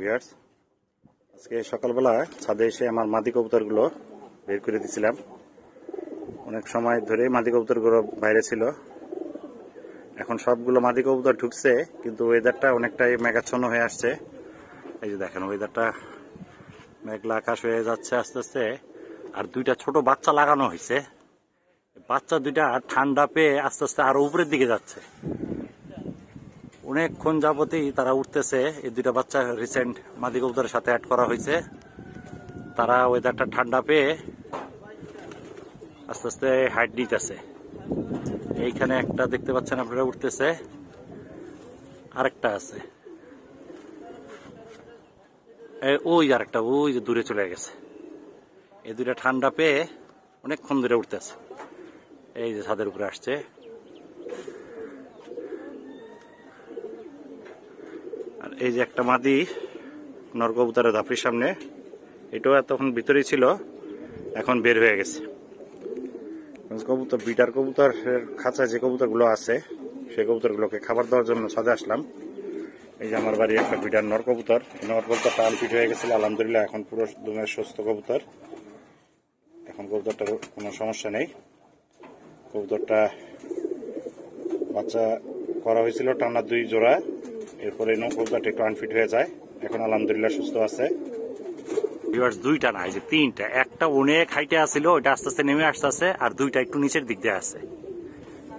viewers আজকে সকালবেলা ছাদে এসে আমার মাদি কবুতরগুলো বের করে দিছিলাম অনেক সময় ধরে মাদি কবুতরগুলো বাইরে ছিল এখন সবগুলো মাদি কবুতর ঢুকছে কিন্তু ওয়েদারটা অনেকটাই মেঘাচ্ছন্ন হয়ে আসছে এই যে দেখেন ওয়েদারটা মেঘলা আকাশ হয়ে যাচ্ছে আস্তে আস্তে আর দুইটা ছোট বাচ্চা লাগানো হয়েছে বাচ্চা দুইটা ঠান্ডা পেয়ে আস্তে আস্তে আরও উপরের দিকে যাচ্ছে অনেকক্ষণ যাবতেই তারা উঠতেছে এই দুইটা বাচ্চা রিসেন্ট মাদিক কবুতরের সাথে অ্যাড করা হয়েছে তারা ওয়েদারটা ঠান্ডা পেয়ে আস্তে আস্তে হাইট নিতেছে এইখানে একটা দেখতে পাচ্ছেন আপনারা উঠতেছে আরেকটা আছে ওই আরেকটা ওই যে দূরে চলে গেছে এই দুইটা ঠান্ডা পেয়ে অনেকক্ষণ দূরে উঠতেছে এই যে ছাদের উপরে আসছে এই যে একটা মাদি নরকবুতারের ধাপড়ির সামনে এটাও এতক্ষণ ভিতরেই ছিল এখন বের হয়ে গেছে কবুতর বিটার কবুতর খাঁচায় যে কবুতরগুলো আছে সেই কবুতরগুলোকে খাবার দেওয়ার জন্য ছাদে আসলাম এই যে আমার বাড়ি একটা বিটার নর কবুতর নর কবুতরটা হয়ে গেছিল আলহামদুলিল্লাহ এখন পুরো দুমের সুস্থ কবুতর এখন কবুতরটার কোনো সমস্যা নেই কবুতরটা বাচ্চা করা হয়েছিল টানা দুই জোড়া এরপরে নৌকাটা একটু আনফিট হয়ে যায় এখন আলহামদুলিল্লাহ সুস্থ আছে দুইটা না যে তিনটা একটা অনেক হাইটে আসছিল ওইটা আস্তে আস্তে নেমে আসতে আসতে আর দুইটা একটু নিচের দিক দিয়ে আছে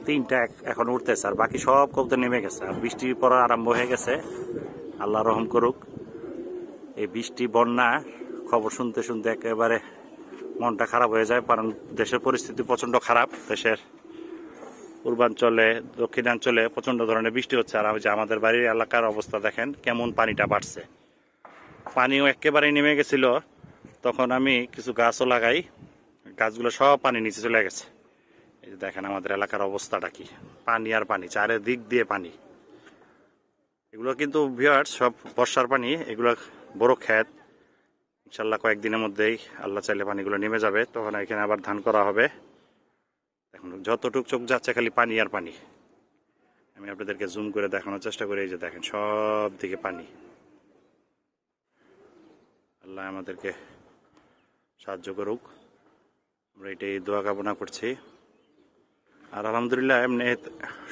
তিনটা এখন উঠতেছে আর বাকি সব কবুতর নেমে গেছে আর বৃষ্টি পড়া আরম্ভ হয়ে গেছে আল্লাহ রহম করুক এই বৃষ্টি বন্যা খবর শুনতে শুনতে একেবারে মনটা খারাপ হয়ে যায় কারণ দেশের পরিস্থিতি প্রচণ্ড খারাপ দেশের পূর্বাঞ্চলে দক্ষিণাঞ্চলে প্রচণ্ড ধরনের বৃষ্টি হচ্ছে আর যে আমাদের বাড়ির এলাকার অবস্থা দেখেন কেমন পানিটা বাড়ছে পানিও একেবারে নেমে গেছিল তখন আমি কিছু গাছও লাগাই গাছগুলো সব পানি নিচে চলে গেছে এই যে দেখেন আমাদের এলাকার অবস্থাটা কি পানি আর পানি চারিদিক দিয়ে পানি এগুলো কিন্তু ভিওয়ার সব বর্ষার পানি এগুলো বড় ক্ষেত ইনশাল্লাহ কয়েকদিনের মধ্যেই আল্লাহ চাইলে পানিগুলো নেমে যাবে তখন এখানে আবার ধান করা হবে এখন যতটুক চোখ যাচ্ছে খালি পানি আর পানি আমি আপনাদেরকে জুম করে দেখানোর চেষ্টা করি এই যে দেখেন সব দিকে পানি আল্লাহ আমাদেরকে সাহায্য করুক আমরা এটাই দোয়া কামনা করছি আর আলহামদুলিল্লাহ এমনি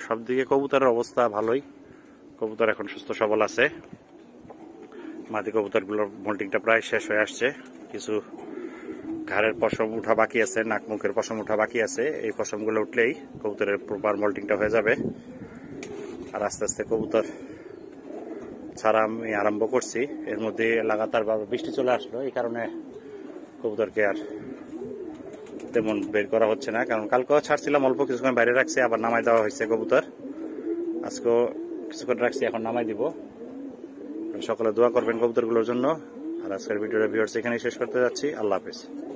সব দিকে কবুতরের অবস্থা ভালোই কবুতর এখন সুস্থ সবল আছে মাদি কবুতরগুলোর মোল্টিংটা প্রায় শেষ হয়ে আসছে কিছু ঘাড়ের পশম উঠা বাকি আছে নাক মুখের পশম উঠা বাকি আছে এই পশমগুলো উঠলেই কবুতরের প্রপার মল্টিংটা হয়ে যাবে আর আস্তে আস্তে কবুতর ছাড়া আমি আরম্ভ করছি এর মধ্যে লাগাতারভাবে বৃষ্টি চলে আসলো এই কারণে কবুতরকে আর তেমন বের করা হচ্ছে না কারণ কালকেও ছাড়ছিলাম অল্প কিছুক্ষণ বাইরে রাখছি আবার নামাই দেওয়া হয়েছে কবুতর আজকেও কিছুক্ষণ রাখছি এখন নামাই দিব সকলে দোয়া করবেন কবুতরগুলোর জন্য আর আজকের ভিডিওটা ভিউর্স এখানেই শেষ করতে যাচ্ছি আল্লাহ হাফিজ